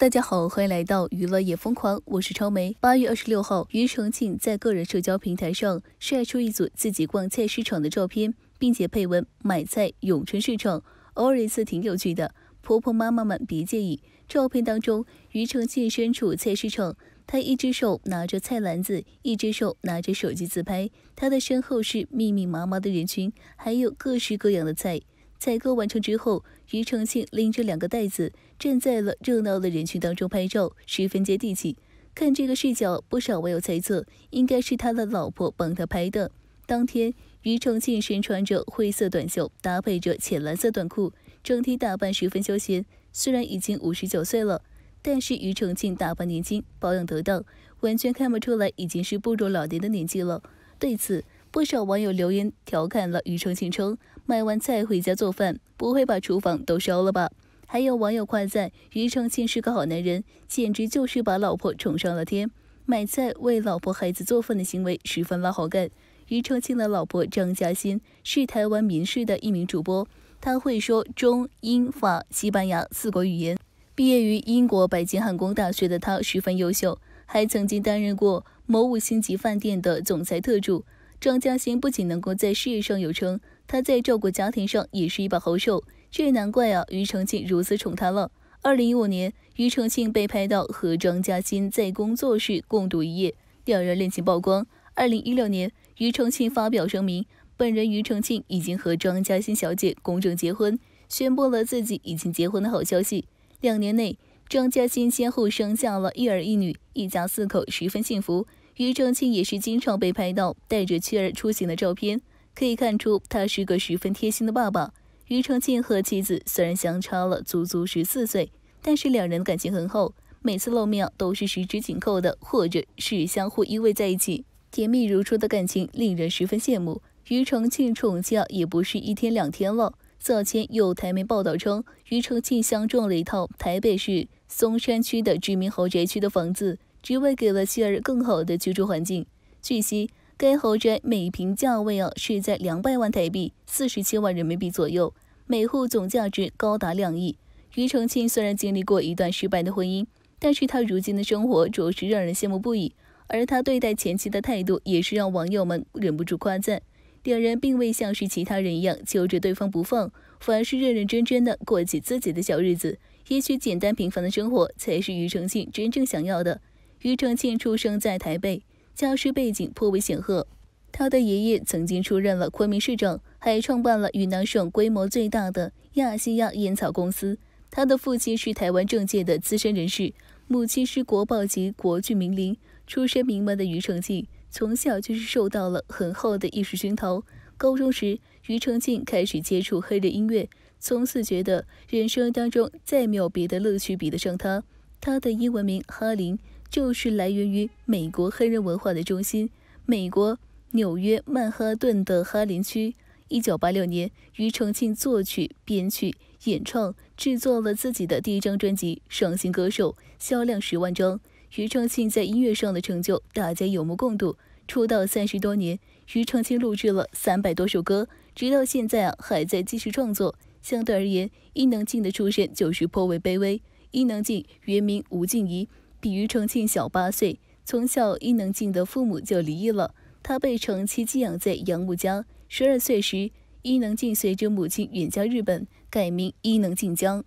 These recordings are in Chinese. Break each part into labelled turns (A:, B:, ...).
A: 大家好，欢迎来到娱乐也疯狂，我是超梅。八月二十六号，庾澄庆在个人社交平台上晒出一组自己逛菜市场的照片，并且配文：“买菜永春市场，偶尔一次挺有趣的，婆婆妈妈们别介意。”照片当中，庾澄庆身处菜市场，他一只手拿着菜篮子，一只手拿着手机自拍，他的身后是密密麻麻的人群，还有各式各样的菜。采购完成之后，庾澄庆拎着两个袋子，站在了热闹的人群当中拍照，十分接地气。看这个视角，不少网友猜测应该是他的老婆帮他拍的。当天，庾澄庆身穿着灰色短袖，搭配着浅蓝色短裤，整体打扮十分休闲。虽然已经五十九岁了，但是庾澄庆打扮年轻，保养得当，完全看不出来已经是步入老年的年纪了。对此，不少网友留言调侃了庾澄庆，称买完菜回家做饭，不会把厨房都烧了吧？还有网友夸赞庾澄庆是个好男人，简直就是把老婆宠上了天。买菜为老婆孩子做饭的行为十分拉好感。庾澄庆的老婆张嘉欣是台湾民视的一名主播，他会说中英法西班牙四国语言。毕业于英国白金汉宫大学的他十分优秀，还曾经担任过某五星级饭店的总裁特助。张嘉欣不仅能够在事业上有成，她在照顾家庭上也是一把好手，这也难怪啊。庾澄庆如此宠她了。二零一五年，庾澄庆被拍到和张嘉欣在工作室共度一夜，两人恋情曝光。二零一六年，庾澄庆发表声明，本人庾澄庆已经和张嘉欣小姐公证结婚，宣布了自己已经结婚的好消息。两年内，张嘉欣先后生下了一儿一女，一家四口十分幸福。庾澄庆也是经常被拍到带着妻儿出行的照片，可以看出他是个十分贴心的爸爸。庾澄庆和妻子虽然相差了足足十四岁，但是两人感情很厚，每次露面都是十指紧扣的，或者是相互依偎在一起，甜蜜如初的感情令人十分羡慕。庾澄庆宠妻啊也不是一天两天了，早前有台媒报道称，庾澄庆相中了一套台北市松山区的知名豪宅区的房子。只为给了妻儿更好的居住环境。据悉，该豪宅每平价位啊是在两百万台币，四十七万人民币左右，每户总价值高达两亿。庾澄庆虽然经历过一段失败的婚姻，但是他如今的生活着实让人羡慕不已。而他对待前妻的态度也是让网友们忍不住夸赞。两人并未像是其他人一样揪着对方不放，反而是认认真真的过起自己的小日子。也许简单平凡的生活才是庾澄庆真正想要的。庾澄庆出生在台北，家世背景颇为显赫。他的爷爷曾经出任了昆明市长，还创办了云南省规模最大的亚细亚烟草公司。他的父亲是台湾政界的资深人士，母亲是国宝级国剧名伶。出身名门的庾澄庆从小就是受到了很厚的艺术熏陶。高中时，庾澄庆开始接触黑人音乐，从此觉得人生当中再没有别的乐趣比得上他。他的英文名哈林。就是来源于美国黑人文化的中心——美国纽约曼哈顿的哈林区。一九八六年，庾澄庆作曲、编曲、演唱、制作了自己的第一张专辑《伤心歌手》，销量十万张。庾澄庆在音乐上的成就，大家有目共睹。出道三十多年，庾澄庆录制了三百多首歌，直到现在啊还在继续创作。相对而言，伊能静的出身就是颇为卑微。伊能静原名吴静怡。比于承庆小八岁，从小伊能静的父母就离异了，她被长期寄养在养母家。十二岁时，伊能静随着母亲远嫁日本，改名伊能静江。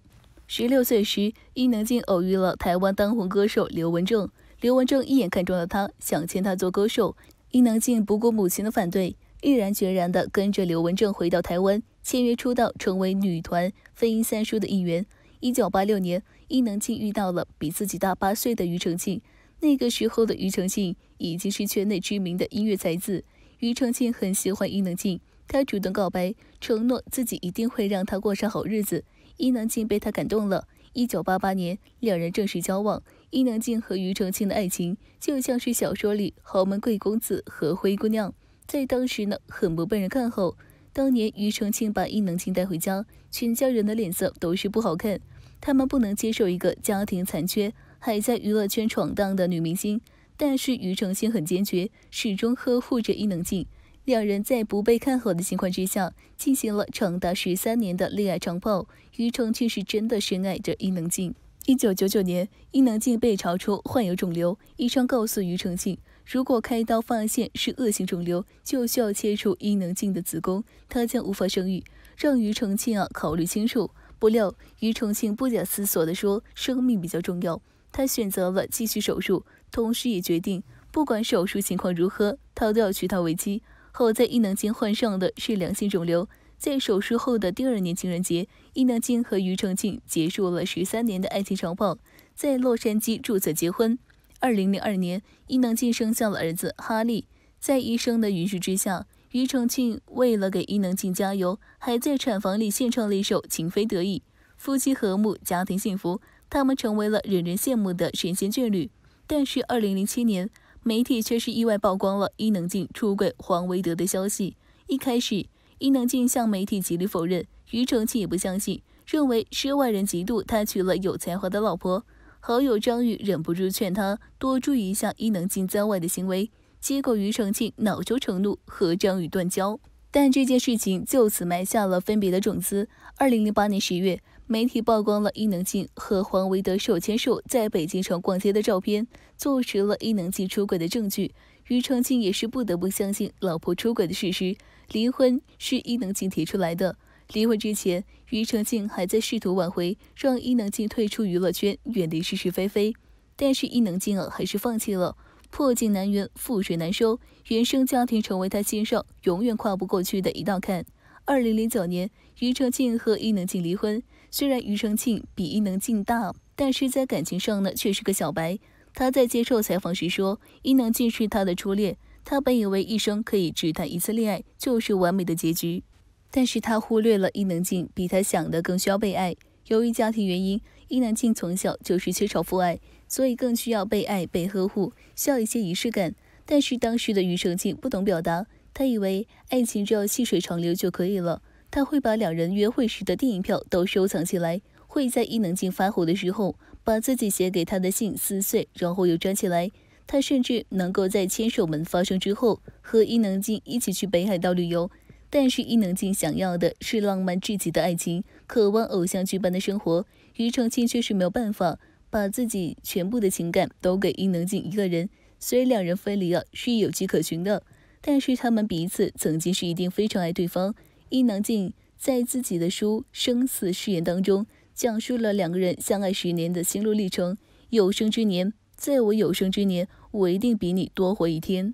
A: 十六岁时，伊能静偶遇了台湾当红歌手刘文正，刘文正一眼看中了她，想签她做歌手。伊能静不顾母亲的反对，毅然决然地跟着刘文正回到台湾，签约出道，成为女团飞鹰三叔的一员。一九八六年。伊能静遇到了比自己大八岁的庾澄庆，那个时候的庾澄庆已经是圈内知名的音乐才子。庾澄庆很喜欢伊能静，他主动告白，承诺自己一定会让她过上好日子。伊能静被他感动了。一九八八年，两人正式交往。伊能静和庾澄庆的爱情就像是小说里豪门贵公子和灰姑娘，在当时呢很不被人看好。当年庾澄庆把伊能静带回家，全家人的脸色都是不好看。他们不能接受一个家庭残缺、还在娱乐圈闯荡的女明星，但是庾澄庆很坚决，始终呵护着伊能静。两人在不被看好的情况之下，进行了长达十三年的恋爱长跑。庾澄庆是真的深爱着伊能静。一九九九年，伊能静被查出患有肿瘤，医生告诉庾澄庆，如果开刀发现是恶性肿瘤，就需要切除伊能静的子宫，她将无法生育。让庾澄庆啊，考虑清楚。不料，于重庆不假思索地说：“生命比较重要，他选择了继续手术，同时也决定不管手术情况如何，他都要娶她为妻。”好在伊能静患上的是良性肿瘤，在手术后的第二年情人节，伊能静和于重庆结束了十三年的爱情长跑，在洛杉矶注册结婚。二零零二年，伊能静生下了儿子哈利，在医生的允许之下。庾澄庆为了给伊能静加油，还在产房里献唱了一首《情非得已》，夫妻和睦，家庭幸福，他们成为了人人羡慕的神仙眷侣。但是，二零零七年，媒体却是意外曝光了伊能静出轨黄维德的消息。一开始，伊能静向媒体极力否认，庾澄庆也不相信，认为是外人嫉妒他娶了有才华的老婆。好友张宇忍不住劝他多注意一下伊能静在外的行为。结果，庾澄庆恼羞成怒，和张宇断交。但这件事情就此埋下了分别的种子。二零零八年十月，媒体曝光了伊能静和黄维德手牵手在北京城逛街的照片，坐实了伊能静出轨的证据。庾澄庆也是不得不相信老婆出轨的事实。离婚是伊能静提出来的。离婚之前，庾澄庆还在试图挽回，让伊能静退出娱乐圈，远离是是非非。但是伊能静还是放弃了。破镜难圆，覆水难收。原生家庭成为他心上永远跨不过去的一道坎。二零零九年，庾澄庆和伊能静离婚。虽然庾澄庆比伊能静大，但是在感情上呢，却是个小白。他在接受采访时说：“伊能静是他的初恋，他本以为一生可以只谈一次恋爱就是完美的结局，但是他忽略了伊能静比他想的更需要被爱。由于家庭原因，伊能静从小就是缺少父爱。”所以更需要被爱、被呵护，需要一些仪式感。但是当时的余承庆不懂表达，他以为爱情只要细水长流就可以了。他会把两人约会时的电影票都收藏起来，会在伊能静发火的时候把自己写给他的信撕碎，然后又装起来。他甚至能够在牵手门发生之后和伊能静一起去北海道旅游。但是伊能静想要的是浪漫至极的爱情，渴望偶像剧般的生活。余承庆却是没有办法。把自己全部的情感都给伊能静一个人，所以两人分离了是有迹可循的。但是他们彼此曾经是一定非常爱对方。伊能静在自己的书《生死誓言》当中讲述了两个人相爱十年的心路历程。有生之年，在我有生之年，我一定比你多活一天，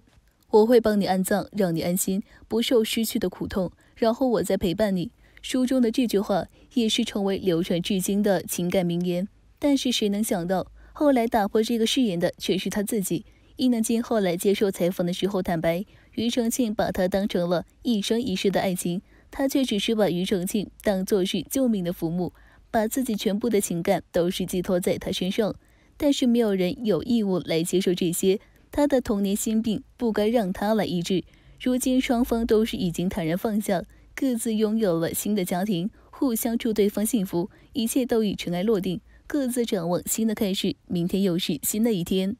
A: 我会帮你安葬，让你安心，不受失去的苦痛，然后我再陪伴你。书中的这句话也是成为流传至今的情感名言。但是谁能想到，后来打破这个誓言的却是他自己。伊能静后来接受采访的时候坦白，庾澄庆把她当成了一生一世的爱情，她却只是把庾澄庆当作是救命的浮木，把自己全部的情感都是寄托在他身上。但是没有人有义务来接受这些，他的童年心病不该让他来医治。如今双方都是已经坦然放下，各自拥有了新的家庭，互相祝对方幸福，一切都已尘埃落定。各自展望新的开始，明天又是新的一天。